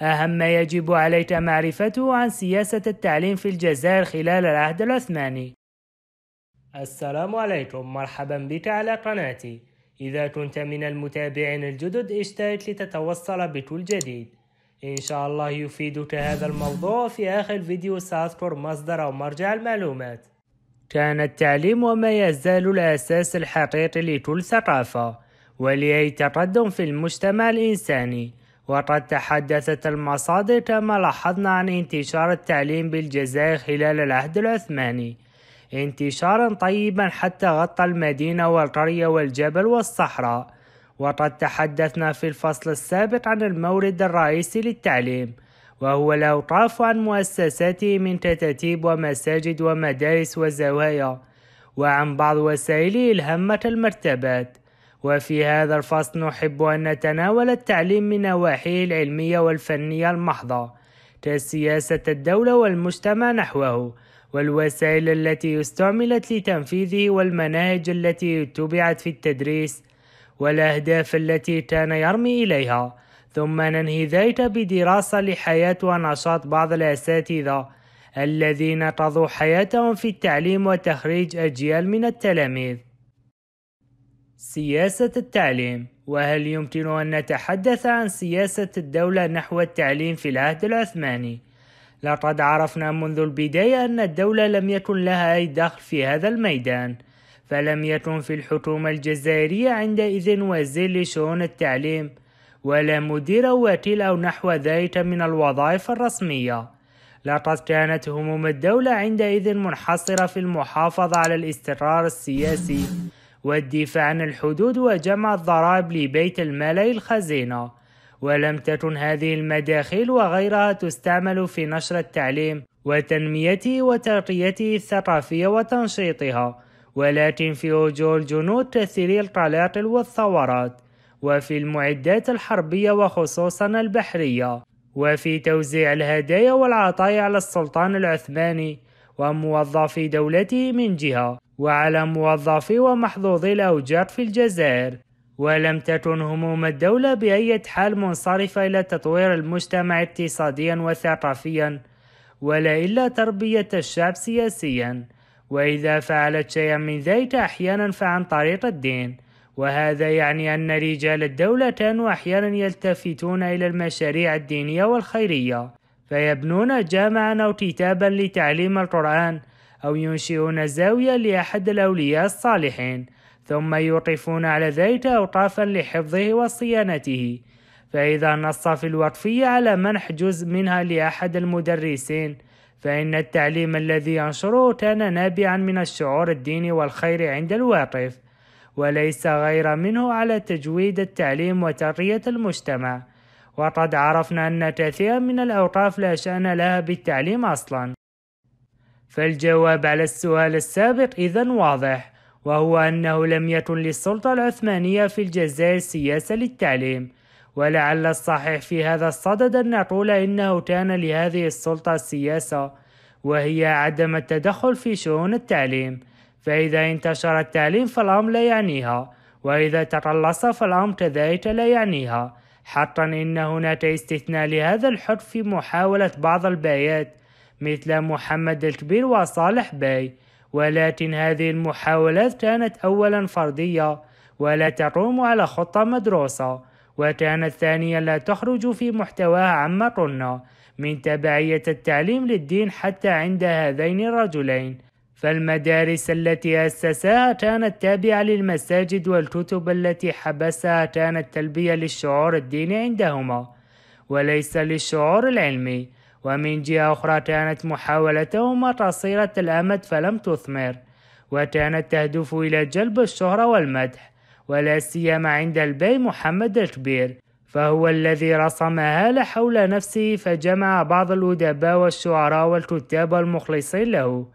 أهم ما يجب عليك معرفته عن سياسة التعليم في الجزائر خلال العهد العثماني السلام عليكم مرحبا بك على قناتي إذا كنت من المتابعين الجدد اشترك لتتوصل بكل جديد إن شاء الله يفيدك هذا الموضوع في آخر فيديو سأذكر مصدر أو مرجع المعلومات كان التعليم وما يزال الأساس الحقيقي لكل ثقافة ولأي تقدم في المجتمع الإنساني وقد تحدثت المصادر كما لاحظنا عن انتشار التعليم بالجزائر خلال العهد العثماني انتشارا طيبا حتى غطى المدينة والقرية والجبل والصحراء وقد تحدثنا في الفصل السابق عن المورد الرئيسي للتعليم وهو الأوقاف عن مؤسساته من كتاتيب ومساجد ومدارس وزوايا وعن بعض وسائله الهمة المرتبات وفي هذا الفصل نحب أن نتناول التعليم من نواحيه العلمية والفنية المحضة كسياسة الدولة والمجتمع نحوه والوسائل التي استعملت لتنفيذه والمناهج التي اتبعت في التدريس والأهداف التي كان يرمي إليها ثم ننهي ذلك بدراسة لحياة ونشاط بعض الأساتذة الذين قضوا حياتهم في التعليم وتخريج أجيال من التلاميذ سياسة التعليم وهل يمكن أن نتحدث عن سياسة الدولة نحو التعليم في العهد العثماني؟ لقد عرفنا منذ البداية أن الدولة لم يكن لها أي دخل في هذا الميدان فلم يكن في الحكومة الجزائرية عندئذ وزير لشؤون التعليم ولا مدير أو وكيل أو نحو ذلك من الوظائف الرسمية لقد كانت هموم الدولة عندئذ منحصرة في المحافظة على الاستقرار السياسي والدفاع عن الحدود وجمع الضرائب لبيت المال الخزينة ولم تكن هذه المداخيل وغيرها تستعمل في نشر التعليم وتنميته وترقيته الثقافية وتنشيطها ولكن في وجوه الجنود كثيري القلاقل والثورات وفي المعدات الحربية وخصوصا البحرية وفي توزيع الهدايا والعطايا على السلطان العثماني وموظفي دولته من جهة وعلى موظفي ومحظوظي الأوجار في الجزائر ولم تكن هموم الدولة بأي حال منصرفة إلى تطوير المجتمع اقتصاديا وثقافيا ولا إلا تربية الشعب سياسيا وإذا فعلت شيئا من ذلك أحيانا فعن طريق الدين وهذا يعني أن رجال الدولة كانوا أحيانا يلتفتون إلى المشاريع الدينية والخيرية فيبنون جامعا أو كتابا لتعليم القرآن أو ينشئون زاوية لأحد الأولياء الصالحين ثم يوقفون على ذلك أوقافا لحفظه وصيانته فإذا نص في الوقفية على منح جزء منها لأحد المدرسين فإن التعليم الذي ينشره كان نابعا من الشعور الديني والخير عند الواقف وليس غير منه على تجويد التعليم وترقية المجتمع وقد عرفنا أن كثيرا من الأوقاف لا شأن لها بالتعليم أصلاً فالجواب على السؤال السابق إذا واضح وهو أنه لم يكن للسلطة العثمانية في الجزائر سياسة للتعليم ولعل الصحيح في هذا الصدد أن نقول إنه كان لهذه السلطة سياسة وهي عدم التدخل في شؤون التعليم فإذا انتشر التعليم فالأمر لا يعنيها وإذا تقلص فالأمر كذلك لا يعنيها حقا إن هناك استثناء لهذا الحد في محاولة بعض البايات مثل محمد الكبير وصالح باي ولكن هذه المحاولات كانت أولا فردية ولا تقوم على خطة مدروسة وكانت ثانيا لا تخرج في محتواها عما قلنا من تبعية التعليم للدين حتى عند هذين الرجلين فالمدارس التي أسسها كانت تابعة للمساجد والكتب التي حبسها كانت تلبية للشعور الديني عندهما وليس للشعور العلمي ومن جهة أخرى كانت محاولتهما قصيرة الأمد فلم تثمر وكانت تهدف إلى جلب الشهرة والمدح ولا سيما عند البي محمد الكبير فهو الذي رسمها حول نفسه فجمع بعض الأدباء والشعراء والكتاب المخلصين له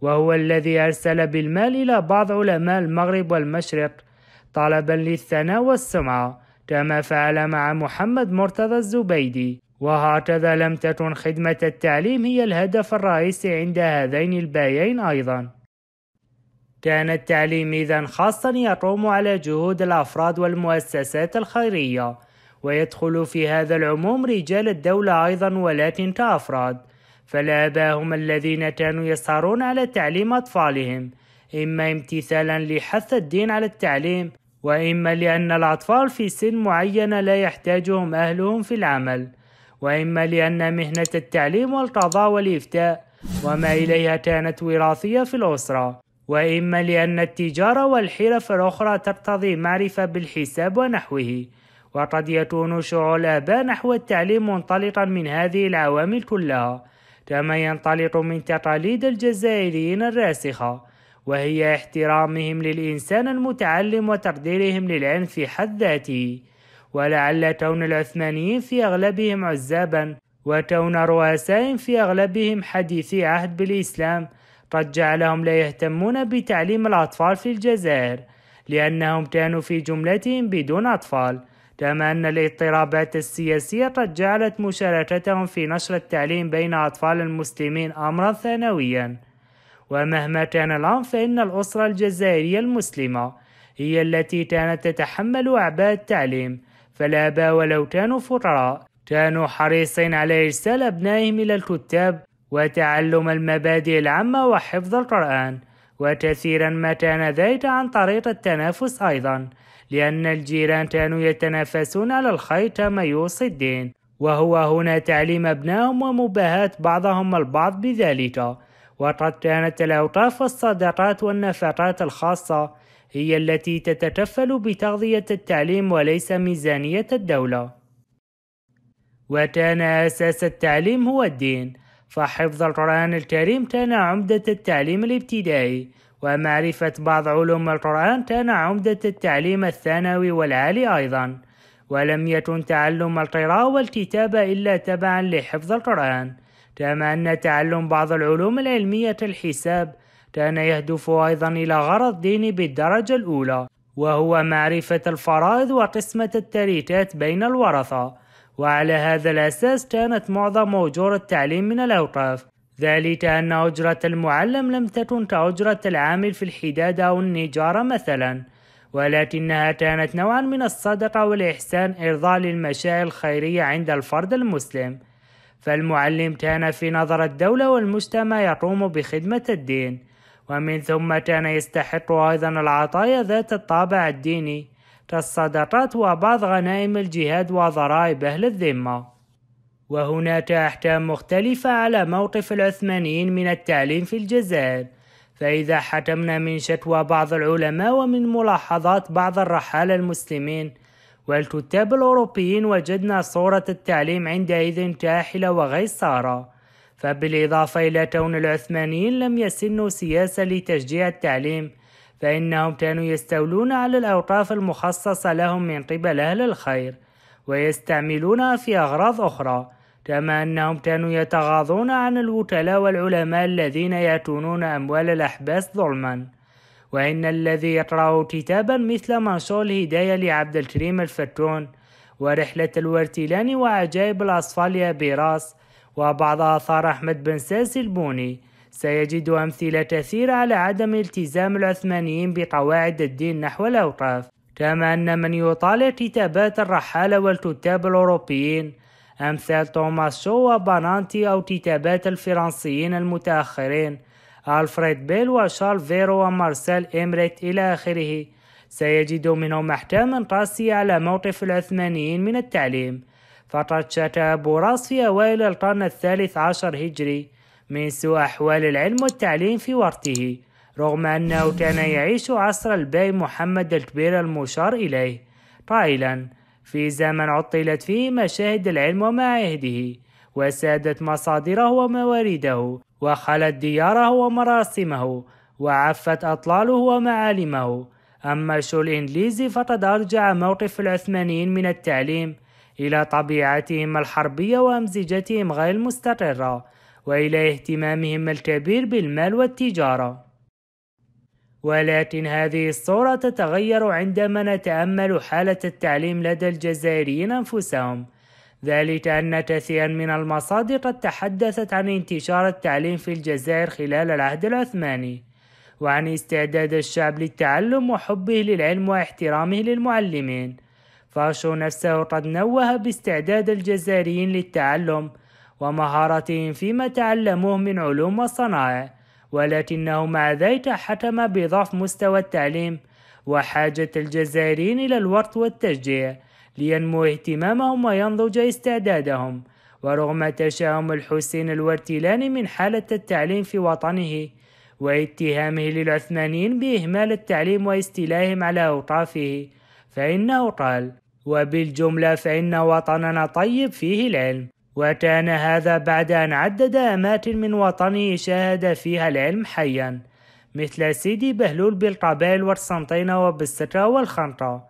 وهو الذي أرسل بالمال إلى بعض علماء المغرب والمشرق طلبا للثناء والسمعة كما فعل مع محمد مرتضى الزبيدي وهكذا لم تكن خدمة التعليم هي الهدف الرئيسي عند هذين البايين أيضا كان التعليم إذا خاصا يقوم على جهود الأفراد والمؤسسات الخيرية ويدخل في هذا العموم رجال الدولة أيضا ولكن كأفراد فالآباء هم الذين كانوا يسهرون على تعليم أطفالهم إما امتثالا لحث الدين على التعليم وإما لأن الأطفال في سن معينة لا يحتاجهم أهلهم في العمل وإما لأن مهنة التعليم والقضاء والإفتاء وما إليها كانت وراثية في الأسرة وإما لأن التجارة والحرف الأخرى تقتضي معرفة بالحساب ونحوه وقد يكون شعور الآباء نحو التعليم منطلقا من هذه العوامل كلها كما ينطلق من تقاليد الجزائريين الراسخة وهي احترامهم للإنسان المتعلم وتقديرهم للعلم في حد ذاته ولعل تون العثمانيين في أغلبهم عزابا وتون رؤسائهم في أغلبهم حديثي عهد بالإسلام قد جعلهم لا يهتمون بتعليم الأطفال في الجزائر لأنهم كانوا في جملتهم بدون أطفال كما أن الاضطرابات السياسية قد جعلت مشاركتهم في نشر التعليم بين أطفال المسلمين أمرا ثانويا ومهما كان الأمر فإن الأسرة الجزائرية المسلمة هي التي كانت تتحمل أعباء التعليم فالآباء ولو كانوا فقراء كانوا حريصين على إرسال أبنائهم إلى الكتاب وتعلم المبادئ العامة وحفظ القرآن وكثيرا ما كان ذلك عن طريق التنافس أيضا لأن الجيران كانوا يتنافسون على الخير كما يوصي الدين وهو هنا تعليم أبنائهم ومباهاة بعضهم البعض بذلك وقد كانت الأوقاف والصدقات والنفقات الخاصة هي التي تتكفل بتغذية التعليم وليس ميزانية الدولة. وكان أساس التعليم هو الدين، فحفظ القرآن الكريم كان عمدة التعليم الابتدائي، ومعرفة بعض علوم القرآن كان عمدة التعليم الثانوي والعالي أيضًا، ولم يكن تعلم القراءة والكتابة إلا تبعًا لحفظ القرآن، كما أن تعلم بعض العلوم العلمية كالحساب كان يهدف أيضا إلى غرض ديني بالدرجة الأولى وهو معرفة الفرائض وقسمة التركات بين الورثة وعلى هذا الأساس كانت معظم أجور التعليم من الأوقاف ذلك أن أجرة المعلم لم تكن كأجرة العامل في الحداد أو النجارة مثلا ولكنها كانت نوعا من الصدقة والإحسان إرضاء للمشاعر الخيرية عند الفرد المسلم فالمعلم كان في نظر الدولة والمجتمع يقوم بخدمة الدين ومن ثم كان يستحق أيضا العطايا ذات الطابع الديني كالصدقات وبعض غنائم الجهاد وضرائب أهل الذمة وهناك أحكام مختلفة على موقف العثمانيين من التعليم في الجزائر فإذا حكمنا من شكوى بعض العلماء ومن ملاحظات بعض الرحالة المسلمين والكتاب الأوروبيين وجدنا صورة التعليم عندئذ كاحلة وغيصارة فبالإضافة إلى كون العثمانيين لم يسنوا سياسة لتشجيع التعليم فإنهم كانوا يستولون على الأوقاف المخصصة لهم من قبل أهل الخير ويستعملونها في أغراض أخرى كما أنهم كانوا يتغاضون عن الوكلاء والعلماء الذين يكونون أموال الأحباس ظلما وإن الذي يقرأ كتابا مثل منشور الهداية لعبد الكريم الفتون ورحلة الورتيلان وعجائب الأصفال يا بيراس وبعض آثار أحمد بن ساس البوني سيجد أمثلة كثيرة على عدم التزام العثمانيين بقواعد الدين نحو الأوقاف كما أن من يطالع كتابات الرحالة والكتاب الأوروبيين أمثال توماس شو وبانانتي أو كتابات الفرنسيين المتأخرين ألفريد بيل وشارل فيرو ومارسيل إمريت إلى آخره سيجد منهم أحكاما قاسية على موقف العثمانيين من التعليم فقد شكا بوراس في أوائل القرن الثالث عشر هجري من سوء أحوال العلم والتعليم في وقته رغم أنه كان يعيش عصر البي محمد الكبير المشار إليه قائلا في زمن عطلت فيه مشاهد العلم ومعاهده وسادت مصادره وموارده وخلت دياره ومراسمه وعفت أطلاله ومعالمه أما الشو الإنجليزي فقد أرجع موقف العثمانيين من التعليم إلى طبيعتهم الحربية وأمزجتهم غير المستقرة وإلى اهتمامهم الكبير بالمال والتجارة ولكن هذه الصورة تتغير عندما نتأمل حالة التعليم لدى الجزائريين أنفسهم ذلك أن كثيرا من المصادر قد تحدثت عن انتشار التعليم في الجزائر خلال العهد العثماني وعن استعداد الشعب للتعلم وحبه للعلم واحترامه للمعلمين فاشو نفسه قد نوه باستعداد الجزائريين للتعلم ومهارتهم فيما تعلموه من علوم وصنائع ولكنه مع ذلك حكم بضعف مستوى التعليم وحاجة الجزائريين إلى الورط والتشجيع لينمو اهتمامهم وينضج استعدادهم ورغم تشاؤم الحسين الورتلاني من حالة التعليم في وطنه واتهامه للعثمانيين بإهمال التعليم واستيلائهم على أوقافه فإنه قال وبالجملة فإن وطننا طيب فيه العلم وكان هذا بعد أن عدد أماكن من وطنه شاهد فيها العلم حيا مثل سيدي بهلول بالقبائل والسنطينة وبالسكة والخنطة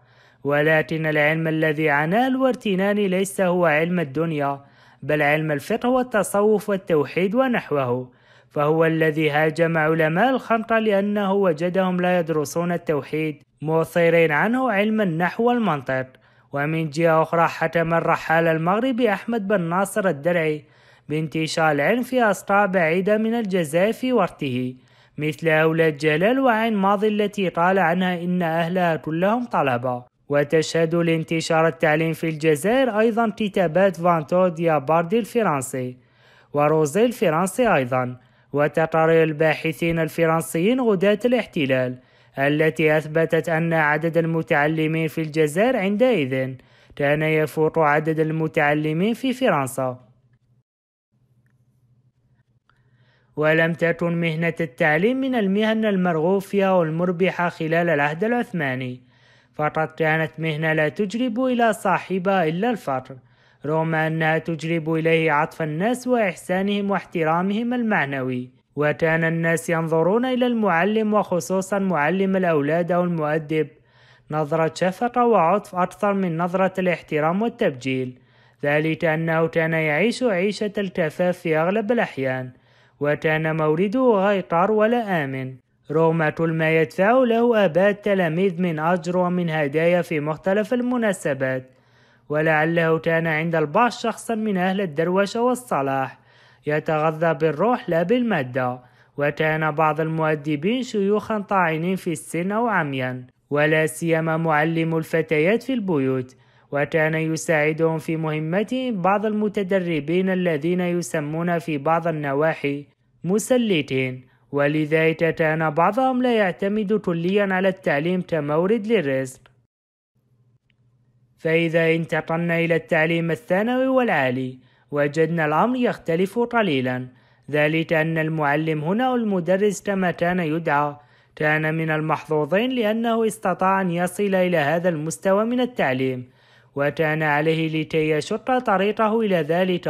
ولكن العلم الذي عناه الورتيناني ليس هو علم الدنيا بل علم الفقه والتصوف والتوحيد ونحوه فهو الذي هاجم علماء الخنطة لأنه وجدهم لا يدرسون التوحيد مثيرين عنه علم النحو والمنطق ومن جهة أخرى حتم الرحالة المغربي أحمد بن ناصر الدرعي بانتشار العلم في أسطى بعيدة من الجزائر في وقته مثل أولاد جلال وعين ماضي التي قال عنها إن أهلها كلهم طلبة وتشهد لانتشار التعليم في الجزائر أيضا كتابات فانتور دياباردي الفرنسي وروزي الفرنسي أيضا وتقارير الباحثين الفرنسيين غداة الاحتلال التي أثبتت أن عدد المتعلمين في الجزائر عندئذ كان يفوق عدد المتعلمين في فرنسا ولم تكن مهنة التعليم من المهن المرغوب فيها والمربحة خلال العهد العثماني فقد كانت مهنة لا تجلب إلى صاحبها إلا الفقر رغم أنها تجلب إليه عطف الناس وإحسانهم واحترامهم المعنوي وكان الناس ينظرون إلى المعلم وخصوصا معلم الأولاد أو المؤدب نظرة شفقة وعطف أكثر من نظرة الاحترام والتبجيل ذلك أنه كان يعيش عيشة الكفاف في أغلب الأحيان وكان مولده غيطار ولا آمن رغم كل ما يدفع له أباء التلاميذ من أجر ومن هدايا في مختلف المناسبات ولعله كان عند البعض شخصا من أهل الدروشة والصلاح يتغذى بالروح لا بالمادة وكان بعض المؤدبين شيوخا طاعنين في السن أو عميا ولا سيما معلم الفتيات في البيوت وكان يساعدهم في مهمتهم بعض المتدربين الذين يسمون في بعض النواحي مسلتين ولذلك كان بعضهم لا يعتمد كليا على التعليم كمورد للرزق فإذا انتقلنا إلى التعليم الثانوي والعالي وجدنا الأمر يختلف قليلا ذلك أن المعلم هنا والمدرس كما كان يدعى كان من المحظوظين لأنه استطاع أن يصل إلى هذا المستوى من التعليم وكان عليه لكي يشق طريقه إلى ذلك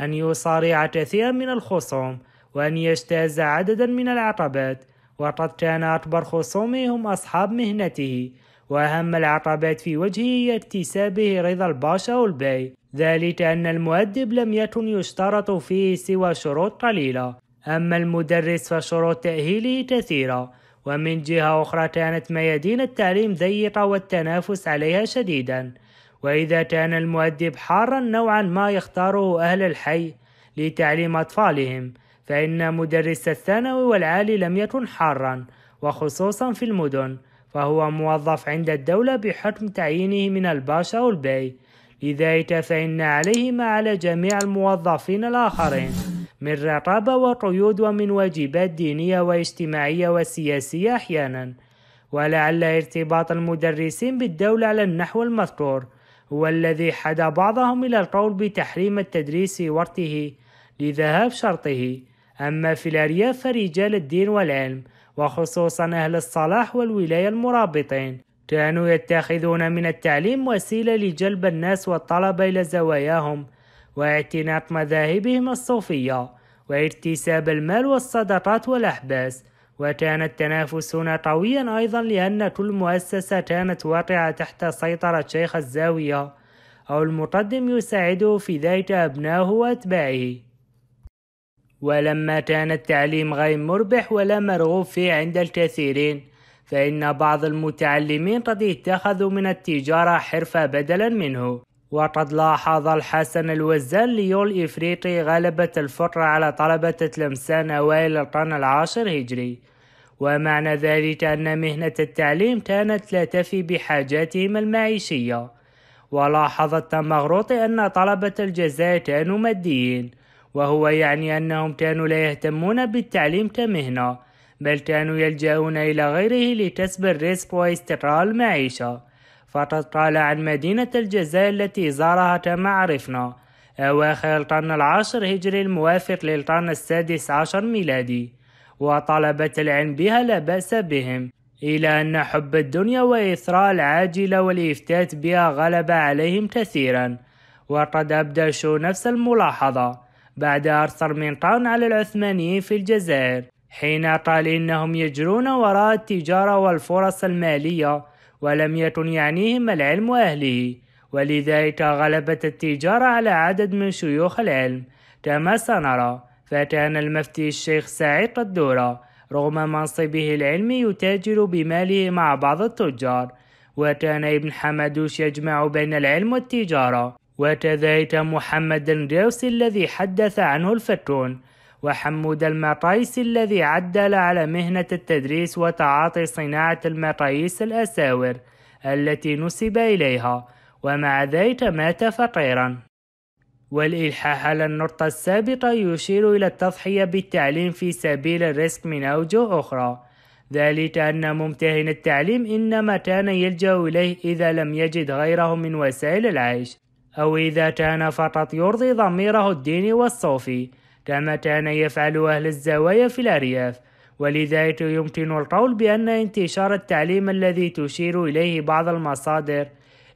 أن يصارع كثيرا من الخصوم وأن يجتاز عددا من العقبات وقد كان أكبر خصومه هم أصحاب مهنته وأهم العقبات في وجهه هي اكتسابه رضا الباشا والبي ذلك أن المؤدب لم يكن يشترط فيه سوى شروط قليلة أما المدرس فشروط تأهيله كثيرة ومن جهة أخرى كانت ميادين التعليم ضيقة والتنافس عليها شديدا وإذا كان المؤدب حارا نوعا ما يختاره أهل الحي لتعليم أطفالهم فإن مدرس الثانوي والعالي لم يكن حارا وخصوصا في المدن فهو موظف عند الدولة بحكم تعيينه من الباشا والبي لذلك فإن عليه ما على جميع الموظفين الآخرين من رقابة وقيود ومن واجبات دينية واجتماعية وسياسية أحيانا ولعل ارتباط المدرسين بالدولة على النحو المذكور هو الذي حدا بعضهم إلى القول بتحريم التدريس في وقته لذهاب شرطه أما في الأرياف فرجال الدين والعلم وخصوصا أهل الصلاح والولاية المرابطين كانوا يتخذون من التعليم وسيلة لجلب الناس والطلبة إلى زواياهم واعتناق مذاهبهم الصوفية واكتساب المال والصدقات والأحباس وكان التنافس هنا قويا أيضا لأن كل مؤسسة كانت واقعة تحت سيطرة شيخ الزاوية أو المقدم يساعده في ذلك أبنائه وأتباعه ولما كان التعليم غير مربح ولا مرغوب فيه عند الكثيرين فإن بعض المتعلمين قد اتخذوا من التجارة حرفة بدلا منه وقد لاحظ الحسن الوزان ليول إفريقي غلبة الفقر على طلبة تلمسان أوائل القرن العاشر هجري ومعنى ذلك أن مهنة التعليم كانت لا تفي بحاجاتهم المعيشية ولاحظ التمغروط أن طلبة الجزائر كانوا ماديين وهو يعني أنهم كانوا لا يهتمون بالتعليم كمهنة بل كانوا يلجأون إلى غيره لكسب الرزق واستقرار المعيشة فقد قال عن مدينة الجزائر التي زارها كما عرفنا أواخر القرن العاشر هجري الموافق للقرن السادس عشر ميلادي وطلبة العلم بها لا بأس بهم إلى أن حب الدنيا وإثراء العاجلة والإفتات بها غلب عليهم كثيرا وقد أبدى شو نفس الملاحظة بعد أرثر من قرن على العثمانيين في الجزائر حين قال إنهم يجرون وراء التجارة والفرص المالية ولم يكن يعنيهم العلم وأهله ولذلك غلبت التجارة على عدد من شيوخ العلم كما سنرى فكان المفتي الشيخ سعيد قدورة رغم منصبه العلمي يتاجر بماله مع بعض التجار وكان ابن حمدوش يجمع بين العلم والتجارة وتذيت محمد الدوس الذي حدث عنه الفتون وحمود المقايس الذي عدل على مهنة التدريس وتعاطي صناعة المقاييس الأساور التي نسب إليها ومع ذلك مات فقيرا والإلحاح على النقطة السابقة يشير إلى التضحية بالتعليم في سبيل الرزق من أوجه أخرى ذلك أن ممتهن التعليم إنما كان يلجأ إليه إذا لم يجد غيره من وسائل العيش أو إذا كان فقط يرضي ضميره الديني والصوفي كما كان يفعل أهل الزوايا في الأرياف ولذلك يمكن القول بأن انتشار التعليم الذي تشير إليه بعض المصادر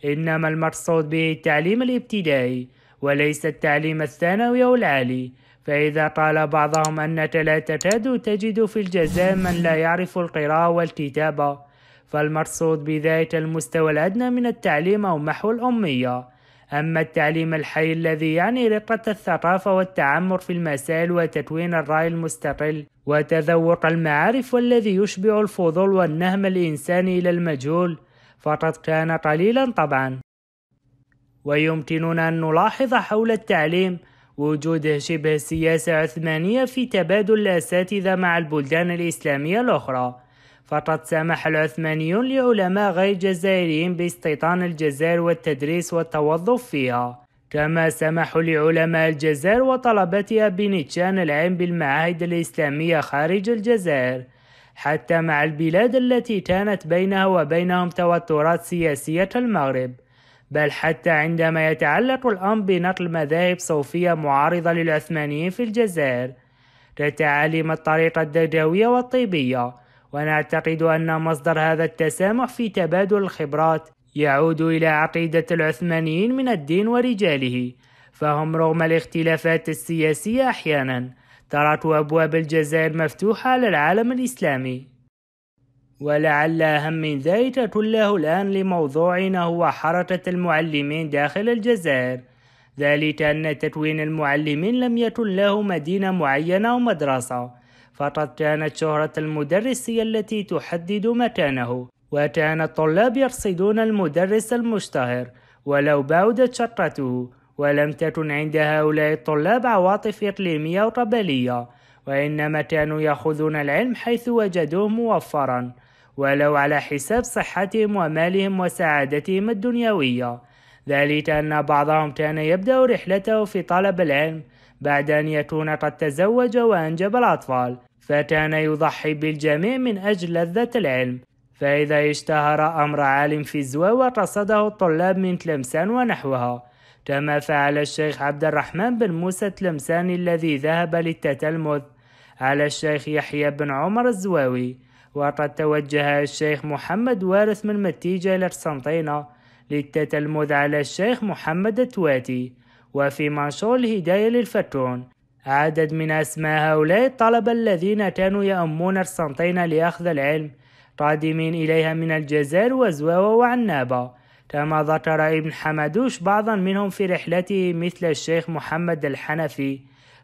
إنما المقصود به التعليم الابتدائي وليس التعليم الثانوي أو العالي فإذا قال بعضهم أنك لا تكاد تجد في الجزائر من لا يعرف القراءة والكتابة فالمقصود بذلك المستوى الأدنى من التعليم أو محو الأمية أما التعليم الحي الذي يعني رقة الثقافة والتعمر في المسائل وتكوين الرأي المستقل وتذوق المعارف والذي يشبع الفضول والنهم الإنساني إلى المجهول فقد كان قليلا طبعا ويمكننا أن نلاحظ حول التعليم وجود شبه سياسة عثمانية في تبادل الأساتذة مع البلدان الإسلامية الأخرى فقد سمح العثمانيون لعلماء غير جزائريين باستيطان الجزائر والتدريس والتوظف فيها كما سمحوا لعلماء الجزائر وطلبتها بنيتشان العلم بالمعاهد الإسلامية خارج الجزائر حتى مع البلاد التي كانت بينها وبينهم توترات سياسية المغرب بل حتى عندما يتعلق الأمر بنقل مذاهب صوفية معارضة للعثمانيين في الجزائر كتعاليم الطريقة الدجوية والطيبية ونعتقد أن مصدر هذا التسامح في تبادل الخبرات يعود إلى عقيدة العثمانيين من الدين ورجاله فهم رغم الاختلافات السياسية أحيانا تركوا أبواب الجزائر مفتوحة على العالم الإسلامي ولعل أهم من ذلك كله الآن لموضوعنا هو حركة المعلمين داخل الجزائر ذلك أن تكوين المعلمين لم يكن له مدينة معينة أو مدرسة فقد كانت شهرة المدرس هي التي تحدد مكانه وكان الطلاب يرصدون المدرس المشتهر ولو بعدت شرته ولم تكن عند هؤلاء الطلاب عواطف إقليمية وقبلية وإنما كانوا يأخذون العلم حيث وجدوه موفرا ولو على حساب صحتهم ومالهم وسعادتهم الدنيوية ذلك أن بعضهم كان يبدأ رحلته في طلب العلم بعد أن يكون قد تزوج وأنجب الأطفال فكان يضحي بالجميع من أجل لذة العلم فإذا اشتهر أمر عالم في فيزياء وقصده الطلاب من تلمسان ونحوها كما فعل الشيخ عبد الرحمن بن موسى تلمسان الذي ذهب للتتلمذ على الشيخ يحيى بن عمر الزواوي وقد توجه الشيخ محمد وارث من متيجة إلى قسنطينة للتتلمذ على الشيخ محمد التواتي وفي منشور الهداية للفتون عدد من أسماء هؤلاء الطلبة الذين كانوا يأمون السنتين لأخذ العلم قادمين إليها من الجزائر وزواوة وعنابة كما ذكر ابن حمدوش بعضا منهم في رحلته مثل الشيخ محمد الحنفي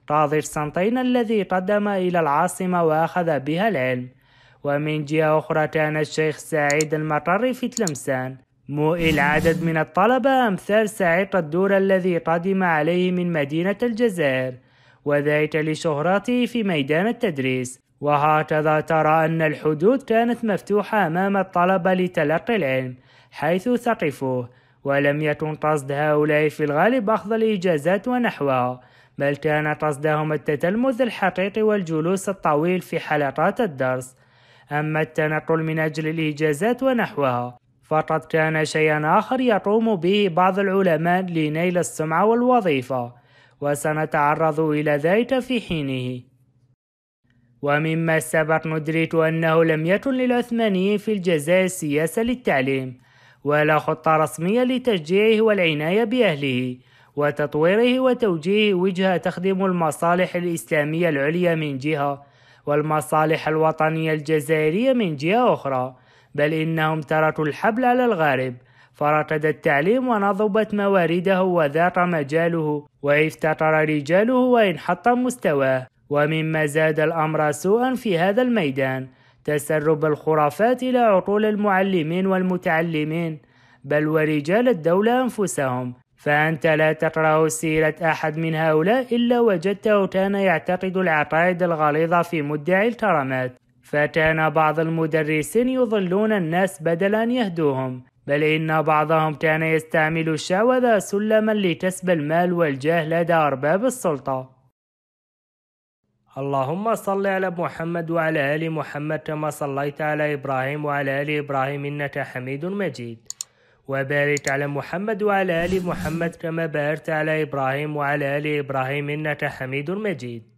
قاضي السنتين الذي قدم إلى العاصمة وأخذ بها العلم ومن جهة أخرى كان الشيخ سعيد المطري في تلمسان موئي العدد من الطلبة أمثال ساعق الدور الذي قدم عليه من مدينة الجزائر وذلك لشهرته في ميدان التدريس وهكذا ترى أن الحدود كانت مفتوحة أمام الطلبة لتلقي العلم حيث ثقفوه ولم يكن قصد هؤلاء في الغالب أخذ الإجازات ونحوها بل كان قصدهم التتلمذ الحقيقي والجلوس الطويل في حلقات الدرس أما التنقل من أجل الإجازات ونحوها فقد كان شيئا آخر يقوم به بعض العلماء لنيل السمعة والوظيفة وسنتعرض إلى ذلك في حينه ومما سبق ندرك أنه لم يكن للعثمانيين في الجزائر سياسة للتعليم ولا خطة رسمية لتشجيعه والعناية بأهله وتطويره وتوجيه وجهة تخدم المصالح الإسلامية العليا من جهة والمصالح الوطنية الجزائرية من جهة أخرى بل إنهم تركوا الحبل على الغارب فركض التعليم ونضبت موارده وذاق مجاله وافتقر رجاله وانحط مستواه ومما زاد الأمر سوءا في هذا الميدان تسرب الخرافات إلى عقول المعلمين والمتعلمين بل ورجال الدولة أنفسهم فأنت لا تقرأ سيرة أحد من هؤلاء إلا وجدته كان يعتقد العقائد الغليظة في مدعي الكرامات فكان بعض المدرسين يظلون الناس بدل أن يهدوهم بل إن بعضهم كان يستعمل الشعوذة سلما لكسب المال والجاه لدى أرباب السلطة اللهم صل على محمد وعلى آل محمد كما صليت على إبراهيم وعلى آل إبراهيم إنك حميد مجيد وبارك على محمد وعلى آل محمد كما باركت على إبراهيم وعلى آل إبراهيم إنك حميد مجيد